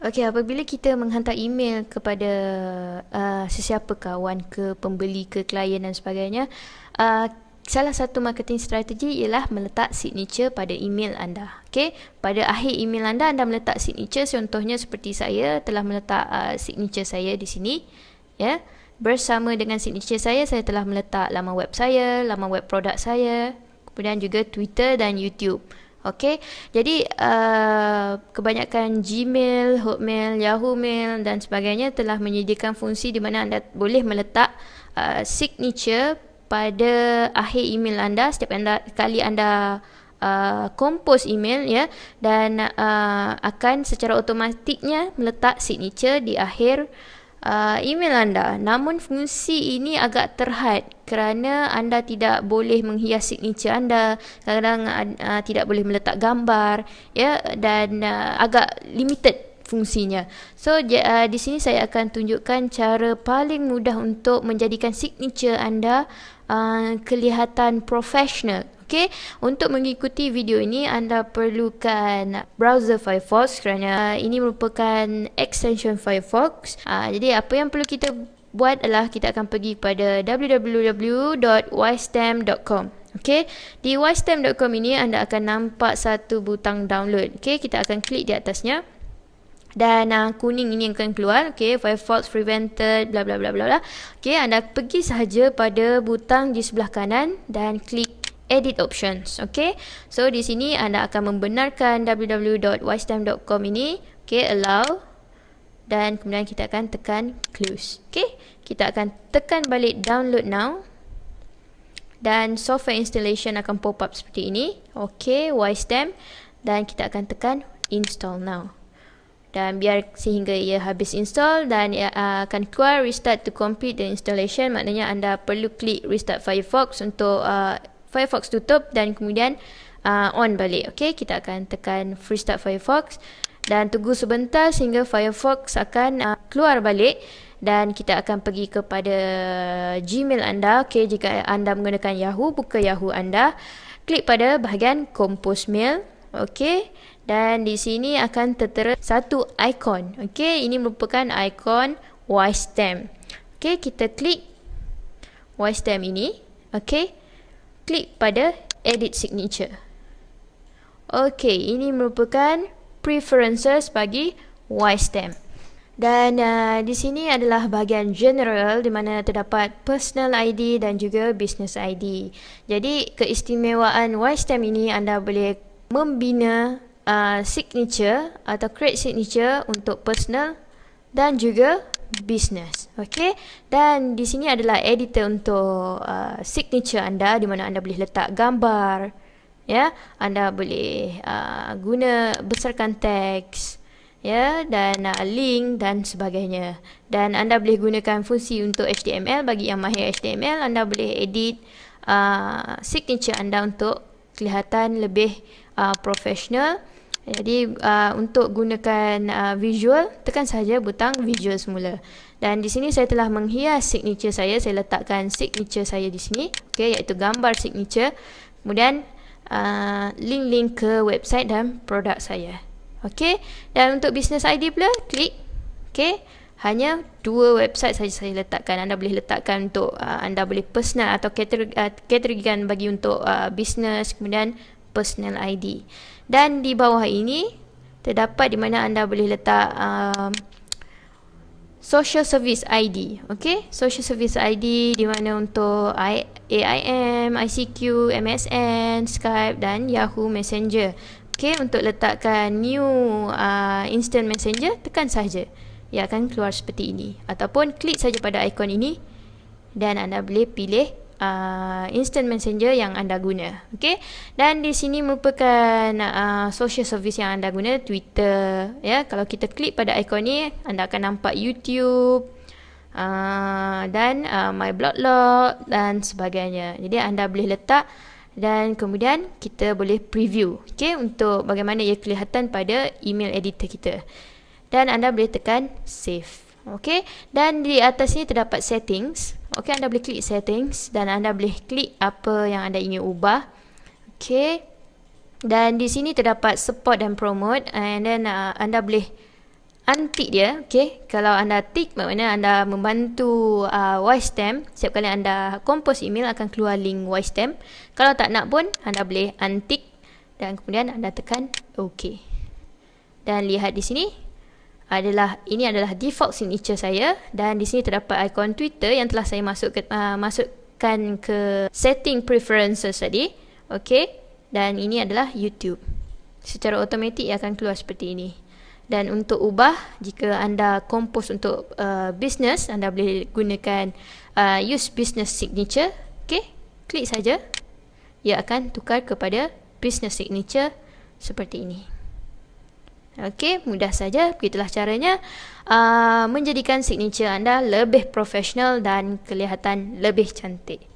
Okey, apabila kita menghantar email kepada uh, sesiapa kawan ke pembeli ke klien dan sebagainya, uh, salah satu marketing strategi ialah meletak signature pada email anda. Okey, pada akhir email anda anda meletak signature contohnya seperti saya telah meletak uh, signature saya di sini, ya. Yeah. Bersama dengan signature saya, saya telah meletak laman web saya, laman web produk saya, kemudian juga Twitter dan YouTube. Okay, jadi uh, kebanyakan Gmail, Hotmail, Yahoo Mail dan sebagainya telah menyediakan fungsi di mana anda boleh meletak uh, signature pada akhir email anda setiap anda, kali anda kompos eh, uh, email ya dan uh, akan secara automatiknya meletak signature di akhir uh, uh, email anda. Namun fungsi ini agak terhad kerana anda tidak boleh menghias signature anda, kadang-kadang uh, tidak boleh meletak gambar ya dan uh, agak limited fungsinya. So uh, di sini saya akan tunjukkan cara paling mudah untuk menjadikan signature anda uh, kelihatan professional. Okey, untuk mengikuti video ini anda perlukan browser Firefox kerana ini merupakan extension Firefox. Uh, jadi apa yang perlu kita buat adalah kita akan pergi pada www.ystem.com. Okey, di ystem.com ini anda akan nampak satu butang download. Okey, kita akan klik di atasnya. Dan uh, kuning ini yang akan keluar. Okay, Firefox prevented bla bla bla bla bla. Okey, anda pergi sahaja pada butang di sebelah kanan dan klik edit options. Okay. So di sini anda akan membenarkan www.wisetime.com ini. Okay. Allow. Dan kemudian kita akan tekan close. Okay. Kita akan tekan balik download now. Dan software installation akan pop up seperti ini. Okay. Wisetime. Dan kita akan tekan install now. Dan biar sehingga ia habis install dan ia uh, akan keluar restart to complete the installation. Maknanya anda perlu klik restart Firefox untuk uh, Firefox tutup dan kemudian uh, on balik. Okey, kita akan tekan free start Firefox dan tunggu sebentar sehingga Firefox akan uh, keluar balik dan kita akan pergi kepada Gmail anda. Okey, jika anda menggunakan Yahoo, buka Yahoo anda. Klik pada bahagian compose mail. Okey, dan di sini akan tertera satu ikon. Okey, ini merupakan ikon Y stamp. Okey, kita klik Y stamp ini. Okey klik pada edit signature. Okey, ini merupakan preferences bagi YStamp. Dan uh, di sini adalah bahagian general di mana terdapat personal ID dan juga business ID. Jadi keistimewaan YStamp ini anda boleh membina uh, signature atau create signature untuk personal dan juga business. Okey. Dan di sini adalah editor untuk uh, signature anda di mana anda boleh letak gambar. Ya, anda boleh uh, guna besarkan teks ya dan uh, link dan sebagainya. Dan anda boleh gunakan fungsi untuk HTML bagi yang mahir HTML anda boleh edit uh, signature anda untuk kelihatan lebih uh, professional. profesional. Ya, jadi uh, untuk gunakan uh, visual, tekan saja butang visual semula. Dan di sini saya telah menghias signature saya. Saya letakkan signature saya di sini. Okay, iaitu gambar signature. Kemudian uh, link-link uh, ke website dan produk saya. Okay. Dan untuk business ID pula, klik. Okay. Hanya dua website saja saya letakkan. Anda boleh letakkan untuk uh, anda boleh personal atau uh, kategorikan bagi untuk uh, business. Kemudian personal ID. Dan di bawah ini terdapat di mana anda boleh letak um, social service ID. Okay, social service ID di mana untuk I, AIM, ICQ, MSN, Skype dan Yahoo Messenger. Okay, untuk letakkan new uh, instant messenger, tekan sahaja. Ia akan keluar seperti ini. Ataupun klik saja pada ikon ini dan anda boleh pilih uh, instant messenger yang anda guna. Okay? Dan di sini merupakan uh, social service yang anda guna, Twitter. Ya, Kalau kita klik pada ikon ni, anda akan nampak YouTube, Uh, dan uh, my blog log dan sebagainya. Jadi anda boleh letak dan kemudian kita boleh preview okay, untuk bagaimana ia kelihatan pada email editor kita. Dan anda boleh tekan save. Okay? Dan di atas ni terdapat settings. Okey, anda boleh klik settings dan anda boleh klik apa yang anda ingin ubah. Okey. Dan di sini terdapat support dan promote and then uh, anda boleh untick dia. Okey. Kalau anda tick maknanya anda membantu uh, Stamp. Setiap kali anda compose email akan keluar link Stamp. Kalau tak nak pun anda boleh untick dan kemudian anda tekan OK Dan lihat di sini adalah ini adalah default signature saya dan di sini terdapat ikon Twitter yang telah saya masuk ke, uh, masukkan ke setting preferences tadi. Okey. Dan ini adalah YouTube. Secara automatik ia akan keluar seperti ini. Dan untuk ubah jika anda kompos untuk uh, business anda boleh gunakan uh, use business signature. Okey. Klik saja. Ia akan tukar kepada business signature seperti ini. Okey, mudah saja begitulah caranya uh, menjadikan signature anda lebih profesional dan kelihatan lebih cantik.